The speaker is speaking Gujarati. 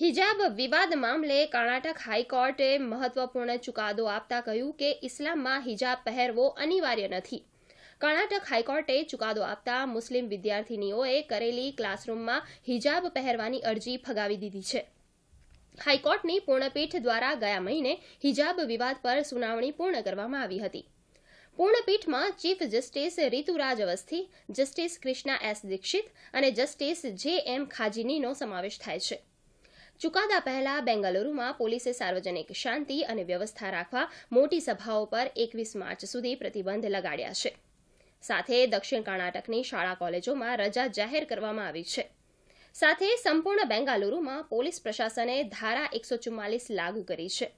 હિજાબ વિવાદ મામલે કર્ણાટક હાઈકોર્ટે મહત્વપૂર્ણ ચુકાદો આપતા કહ્યું કે ઇસ્લામમાં હિજાબ પહેરવો અનિવાર્ય નથી કર્ણાટક હાઈકોર્ટે ચુકાદો આપતા મુસ્લિમ વિદ્યાર્થીનીઓએ કરેલી ક્લાસરૂમમાં હિજાબ પહેરવાની અરજી ફગાવી દીધી છે હાઈકોર્ટની પૂર્ણપીઠ દ્વારા ગયા મહિને હિજાબ વિવાદ પર સુનાવણી પૂર્ણ કરવામાં આવી હતી પૂર્ણપીઠમાં chief justice Rituraj Awasthi justice Krishna S Dixit અને જસ્ટિસ જે એમ ખાજીનીનો સમાવેશ થાય છે ચુકાદા પહેલા બેંગલુરુમાં પોલીસે સાર્વજનિક શાંતિ અને વ્યવસ્થા રાખવા મોટી સભાઓ પર એકવીસ માર્ચ સુધી પ્રતિબંધ લગાડ્યા છે સાથે દક્ષિણ કર્ણાટકની શાળા કોલેજોમાં રજા જાહેર કરવામાં આવી છે સાથે સંપૂર્ણ બેંગાલુરુમાં પોલીસ પ્રશાસને ધારા એકસો ચુમ્માલીસ લાગુ કરી છે